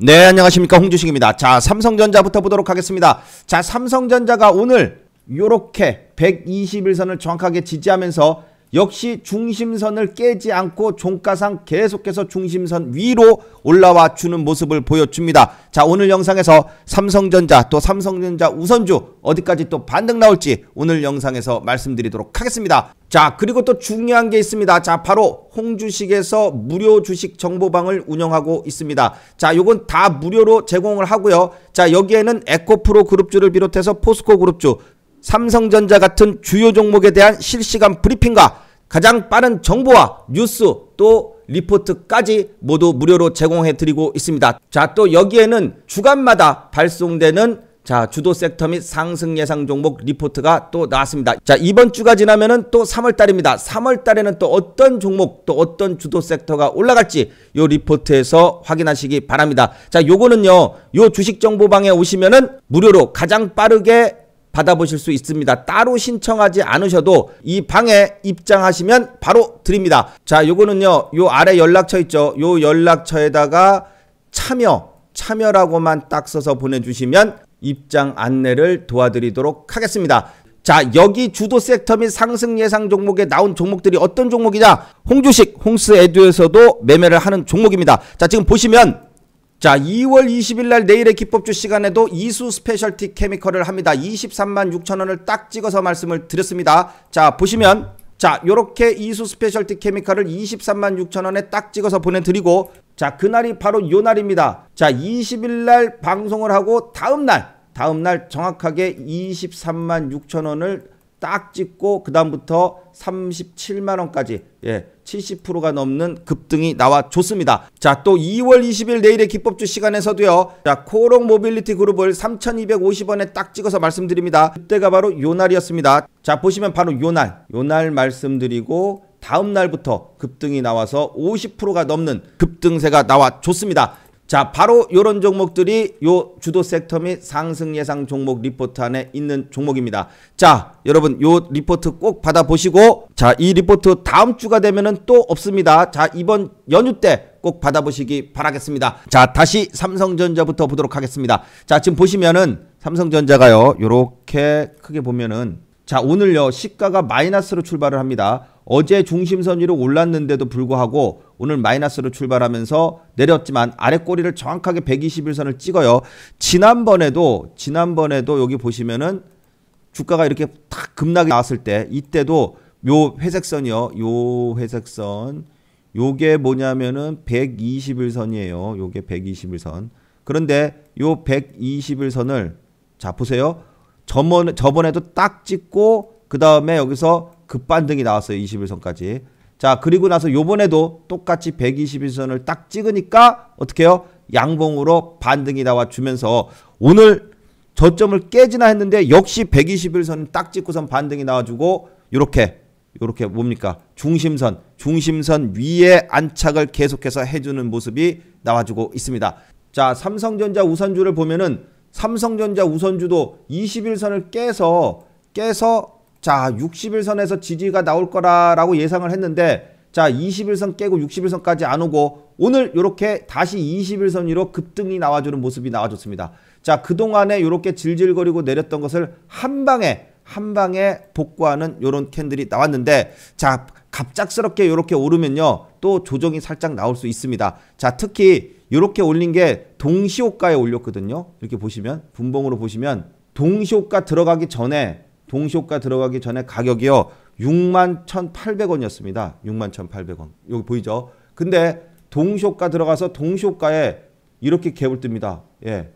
네, 안녕하십니까. 홍주식입니다. 자, 삼성전자부터 보도록 하겠습니다. 자, 삼성전자가 오늘 요렇게 121선을 정확하게 지지하면서 역시 중심선을 깨지 않고 종가상 계속해서 중심선 위로 올라와 주는 모습을 보여줍니다. 자 오늘 영상에서 삼성전자 또 삼성전자 우선주 어디까지 또 반등 나올지 오늘 영상에서 말씀드리도록 하겠습니다. 자 그리고 또 중요한 게 있습니다. 자 바로 홍주식에서 무료 주식 정보방을 운영하고 있습니다. 자 요건 다 무료로 제공을 하고요. 자 여기에는 에코프로 그룹주를 비롯해서 포스코 그룹주 삼성전자 같은 주요 종목에 대한 실시간 브리핑과 가장 빠른 정보와 뉴스 또 리포트까지 모두 무료로 제공해 드리고 있습니다. 자, 또 여기에는 주간마다 발송되는 자, 주도 섹터 및 상승 예상 종목 리포트가 또 나왔습니다. 자, 이번 주가 지나면은 또 3월 달입니다. 3월 달에는 또 어떤 종목, 또 어떤 주도 섹터가 올라갈지 요 리포트에서 확인하시기 바랍니다. 자, 요거는요. 요 주식 정보방에 오시면은 무료로 가장 빠르게 받아보실 수 있습니다. 따로 신청하지 않으셔도 이 방에 입장하시면 바로 드립니다. 자, 요거는요. 요 아래 연락처 있죠. 요 연락처에다가 참여, 참여라고만 딱 써서 보내주시면 입장 안내를 도와드리도록 하겠습니다. 자, 여기 주도 섹터 및 상승 예상 종목에 나온 종목들이 어떤 종목이냐? 홍주식, 홍스 에듀에서도 매매를 하는 종목입니다. 자, 지금 보시면 자, 2월 20일 날 내일의 기법주 시간에도 이수 스페셜티 케미컬을 합니다. 23만 6천 원을 딱 찍어서 말씀을 드렸습니다. 자, 보시면 자, 요렇게 이수 스페셜티 케미컬을 23만 6천 원에 딱 찍어서 보내드리고 자, 그날이 바로 요 날입니다. 자, 20일 날 방송을 하고 다음 날 다음 날 정확하게 23만 6천 원을 딱 찍고 그다음부터 37만 원까지 예, 70%가 넘는 급등이 나와 줬습니다. 자, 또 2월 20일 내일의 기법주 시간에서도요. 자, 코롱 모빌리티 그룹을 3,250원에 딱 찍어서 말씀드립니다. 그때가 바로 요 날이었습니다. 자, 보시면 바로 요 날. 요날 말씀드리고 다음 날부터 급등이 나와서 50%가 넘는 급등세가 나와 줬습니다. 자, 바로 이런 종목들이 요 주도 섹터 및 상승 예상 종목 리포트 안에 있는 종목입니다. 자, 여러분 요 리포트 꼭 받아보시고 자, 이 리포트 다음 주가 되면은 또 없습니다. 자, 이번 연휴 때 꼭 받아보시기 바라겠습니다. 자, 다시 삼성전자부터 보도록 하겠습니다. 자, 지금 보시면은 삼성전자가요. 요렇게 크게 보면은 자, 오늘요. 시가가 마이너스로 출발을 합니다. 어제 중심선 위로 올랐는데도 불구하고 오늘 마이너스로 출발하면서 내렸지만 아래 꼬리를 정확하게 121선을 찍어요. 지난번에도 지난번에도 여기 보시면은 주가가 이렇게 탁 급락이 나왔을 때 이때도 요 회색선이요. 요 회색선 요게 뭐냐면은 121선이에요. 요게 121선. 그런데 요 121선을 자 보세요. 저번 저번에도 딱 찍고 그 다음에 여기서 급반등이 나왔어요. 21선까지. 자 그리고 나서 요번에도 똑같이 121선을 딱 찍으니까 어떻게 해요? 양봉으로 반등이 나와주면서 오늘 저점을 깨지나 했는데 역시 121선을 딱 찍고선 반등이 나와주고 이렇게 이렇게 뭡니까 중심선 중심선 위에 안착을 계속해서 해주는 모습이 나와주고 있습니다 자 삼성전자 우선주를 보면은 삼성전자 우선주도 21선을 깨서 깨서 자 61선에서 지지가 나올 거라라고 예상을 했는데 자 21선 깨고 61선까지 안 오고 오늘 이렇게 다시 21선 위로 급등이 나와주는 모습이 나와줬습니다. 자 그동안에 이렇게 질질거리고 내렸던 것을 한 방에 한 방에 복구하는 이런 캔들이 나왔는데 자 갑작스럽게 이렇게 오르면요 또 조정이 살짝 나올 수 있습니다. 자 특히 이렇게 올린 게 동시호가에 올렸거든요. 이렇게 보시면 분봉으로 보시면 동시호가 들어가기 전에 동시효과 들어가기 전에 가격이요. 61,800원이었습니다. 61,800원. 여기 보이죠? 근데 동시효과 들어가서 동시효과에 이렇게 갭을 뜹니다. 예.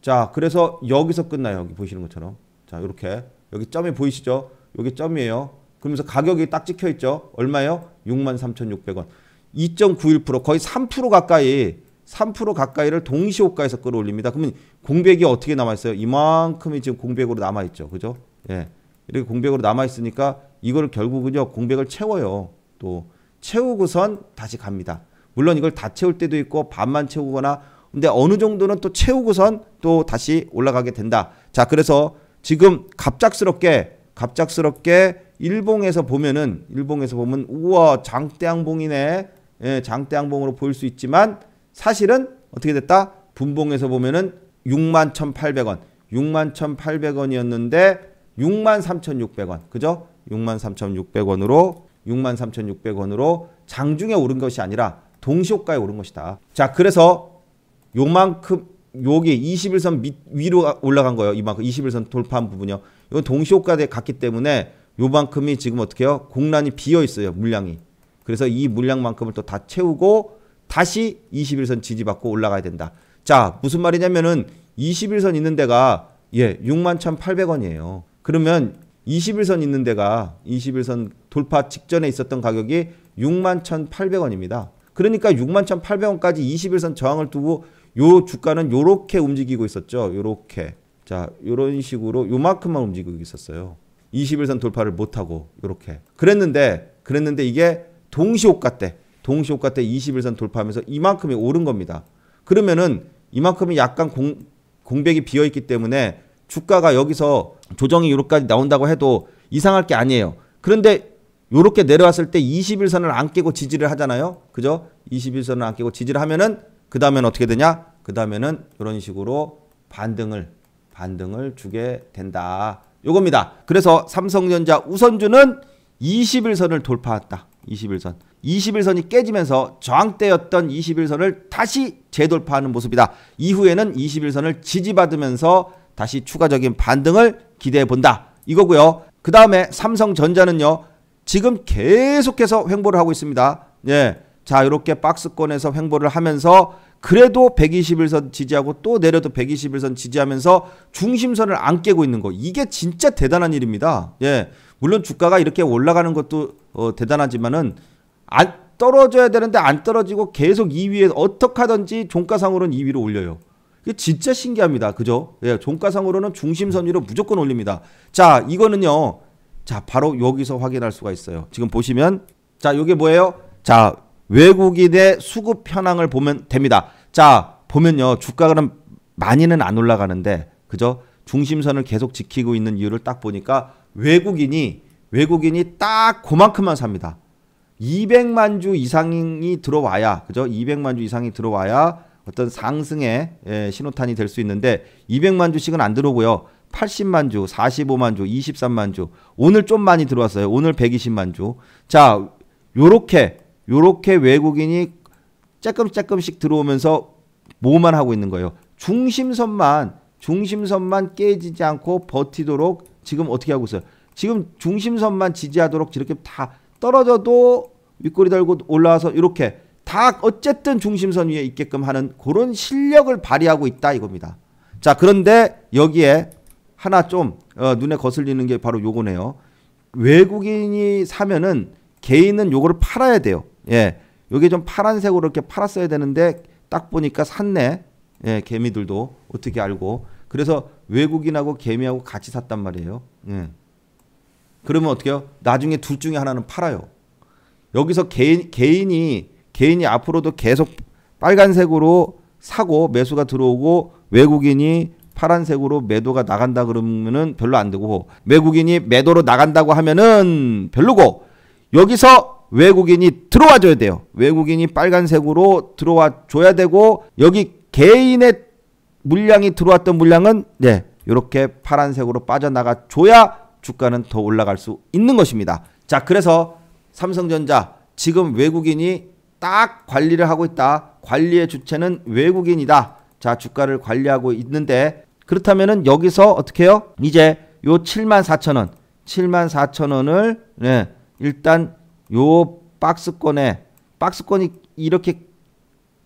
자, 그래서 여기서 끝나요. 여기 보시는 것처럼. 자, 이렇게. 여기 점이 보이시죠? 여기 점이에요. 그러면서 가격이 딱 찍혀 있죠. 얼마예요? 63,600원. 2.91% 거의 3% 가까이 3% 가까이를 동시효과에서 끌어올립니다. 그러면 공백이 어떻게 남아 있어요? 이만큼이 지금 공백으로 남아 있죠. 그죠? 예. 이렇게 공백으로 남아 있으니까 이걸 결국은요 공백을 채워요. 또 채우고선 다시 갑니다. 물론 이걸 다 채울 때도 있고 반만 채우거나 근데 어느 정도는 또 채우고선 또 다시 올라가게 된다. 자 그래서 지금 갑작스럽게 갑작스럽게 일봉에서 보면은 일봉에서 보면 우와 장대양봉이네 예, 장대양봉으로 보일 수 있지만 사실은 어떻게 됐다 분봉에서 보면은 61,800원 61,800원이었는데 63,600원. 그죠? 63,600원으로 63,600원으로 장중에 오른 것이 아니라 동시효과에 오른 것이다. 자, 그래서 요만큼 여기 21선 밑, 위로 올라간 거예요. 이만큼 21선 돌파한 부분이요. 이건 동시효과에 갔기 때문에 요만큼이 지금 어떻게 해요? 공란이 비어 있어요. 물량이. 그래서 이 물량만큼을 또 다 채우고 다시 21선 지지받고 올라가야 된다. 자, 무슨 말이냐면은 21선 있는 데가 예, 61,800원이에요. 그러면 21선 있는 데가 21선 돌파 직전에 있었던 가격이 61,800원입니다. 그러니까 61,800원까지 21선 저항을 두고 요 주가는 요렇게 움직이고 있었죠. 요렇게. 자, 요런 식으로 요만큼만 움직이고 있었어요. 21선 돌파를 못 하고 요렇게. 그랬는데 그랬는데 이게 동시호가 때 동시호가 때 21선 돌파하면서 이만큼이 오른 겁니다. 그러면은 이만큼이 약간 공, 공백이 비어 있기 때문에 주가가 여기서 조정이 요렇게까지 나온다고 해도 이상할 게 아니에요. 그런데 요렇게 내려왔을 때 21선을 안 깨고 지지를 하잖아요. 그죠? 21선을 안 깨고 지지를 하면은 그 다음엔 어떻게 되냐? 그 다음에는 이런 식으로 반등을 반등을 주게 된다. 요겁니다. 그래서 삼성전자 우선주는 21선을 돌파했다. 21선. 21선이 깨지면서 저항대였던 21선을 다시 재돌파하는 모습이다. 이후에는 21선을 지지받으면서 다시 추가적인 반등을 기대해 본다. 이거고요. 그 다음에 삼성전자는요. 지금 계속해서 횡보를 하고 있습니다. 예. 자, 이렇게 박스권에서 횡보를 하면서 그래도 121선 지지하고 또 내려도 121선 지지하면서 중심선을 안 깨고 있는 거. 이게 진짜 대단한 일입니다. 예. 물론 주가가 이렇게 올라가는 것도 어, 대단하지만은 안 떨어져야 되는데 안 떨어지고 계속 2위에 어떻게 하든지 종가상으로는 2위로 올려요. 이게 진짜 신기합니다. 그죠? 예, 종가상으로는 중심선 위로 무조건 올립니다. 자, 이거는요. 자, 바로 여기서 확인할 수가 있어요. 지금 보시면 자, 이게 뭐예요? 자, 외국인의 수급 현황을 보면 됩니다. 자, 보면요. 주가가 그 많이는 안 올라가는데 그죠? 중심선을 계속 지키고 있는 이유를 딱 보니까 외국인이 외국인이 딱 그만큼만 삽니다. 200만 주 이상이 들어와야 그죠? 200만 주 이상이 들어와야 어떤 상승의 예, 신호탄이 될 수 있는데 200만 주씩은 안 들어오고요. 80만 주, 45만 주, 23만 주. 오늘 좀 많이 들어왔어요. 오늘 120만 주. 자, 요렇게 요렇게 외국인이 쬐끔쬐끔씩 들어오면서 뭐만 하고 있는 거예요. 중심선만 중심선만 깨지지 않고 버티도록 지금 어떻게 하고 있어요? 지금 중심선만 지지하도록 이렇게 다 떨어져도 윗꼬리 달고 올라와서 이렇게 다 어쨌든 중심선 위에 있게끔 하는 그런 실력을 발휘하고 있다 이겁니다. 자 그런데 여기에 하나 좀 어, 눈에 거슬리는 게 바로 요거네요. 외국인이 사면은 개인은 요거를 팔아야 돼요. 예. 요게 좀 파란색으로 이렇게 팔았어야 되는데 딱 보니까 샀네. 예, 개미들도 어떻게 알고. 그래서 외국인하고 개미하고 같이 샀단 말이에요. 예. 그러면 어떻게 요 나중에 둘 중에 하나는 팔아요. 여기서 개인, 개인이 개인이 앞으로도 계속 빨간색으로 사고 매수가 들어오고 외국인이 파란색으로 매도가 나간다 그러면은 별로 안 되고 외국인이 매도로 나간다고 하면은 별로고 여기서 외국인이 들어와 줘야 돼요. 외국인이 빨간색으로 들어와 줘야 되고 여기 개인의 물량이 들어왔던 물량은 네, 이렇게 파란색으로 빠져나가 줘야 주가는 더 올라갈 수 있는 것입니다. 자, 그래서 삼성전자 지금 외국인이 딱 관리를 하고 있다. 관리의 주체는 외국인이다. 자, 주가를 관리하고 있는데 그렇다면은 여기서 어떻게 해요? 이제 요 74,000원, 74,000원을 네, 일단 요 박스권에 박스권이 이렇게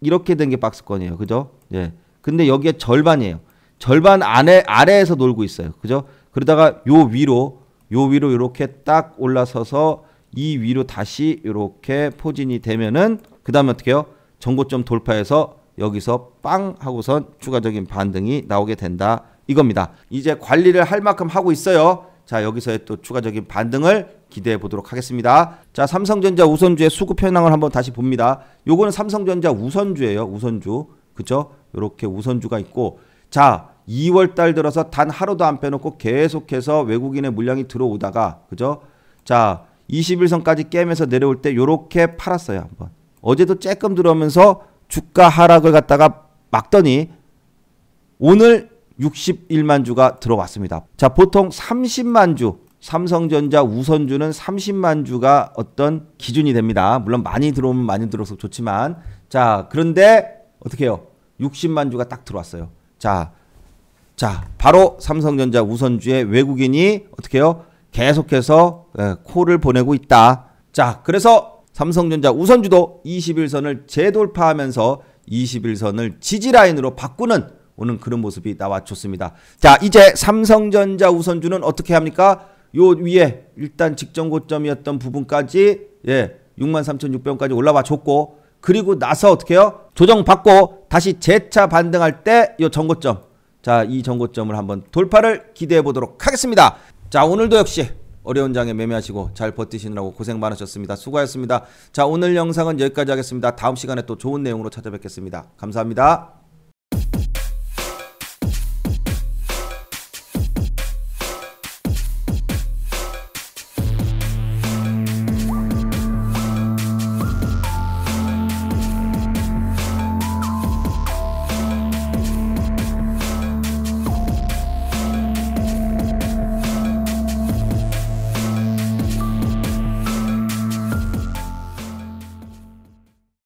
이렇게 된 게 박스권이에요. 그죠? 예. 근데 여기에 절반이에요. 절반 안에 아래에서 놀고 있어요. 그죠? 그러다가 요 위로 요 위로 이렇게 딱 올라서서 이 위로 다시 이렇게 포진이 되면은 그 다음에 어떻게 해요? 전고점 돌파해서 여기서 빵 하고선 추가적인 반등이 나오게 된다 이겁니다. 이제 관리를 할 만큼 하고 있어요. 자 여기서의 또 추가적인 반등을 기대해 보도록 하겠습니다. 자 삼성전자 우선주의 수급 현황을 한번 다시 봅니다. 요거는 삼성전자 우선주예요. 우선주 그죠? 이렇게 우선주가 있고 자 2월 달 들어서 단 하루도 안 빼놓고 계속해서 외국인의 물량이 들어오다가 그죠? 자 21선까지 깨면서 내려올 때 요렇게 팔았어요. 한번. 어제도 쬐끔 들어오면서 주가 하락을 갖다가 막더니 오늘 61만 주가 들어왔습니다. 자, 보통 30만 주 삼성전자 우선주는 30만 주가 어떤 기준이 됩니다. 물론 많이 들어오면 많이 들어서 좋지만 자, 그런데 어떻게 해요? 60만 주가 딱 들어왔어요. 자, 자, 바로 삼성전자 우선주의 외국인이 어떻게 해요? 계속해서 콜을 예, 보내고 있다. 자, 그래서 삼성전자 우선주도 21선을 재돌파하면서 21선을 지지라인으로 바꾸는 오는 그런 모습이 나와줬습니다. 자, 이제 삼성전자 우선주는 어떻게 합니까? 요 위에 일단 직전 고점이었던 부분까지 예, 63,600원까지 올라와 줬고 그리고 나서 어떻게 해요? 조정받고 다시 재차 반등할 때 요 전고점 자, 이 전고점을 한번 돌파를 기대해 보도록 하겠습니다. 자 오늘도 역시 어려운 장에 매매하시고 잘 버티시느라고 고생 많으셨습니다. 수고하셨습니다. 자 오늘 영상은 여기까지 하겠습니다. 다음 시간에 또 좋은 내용으로 찾아뵙겠습니다. 감사합니다.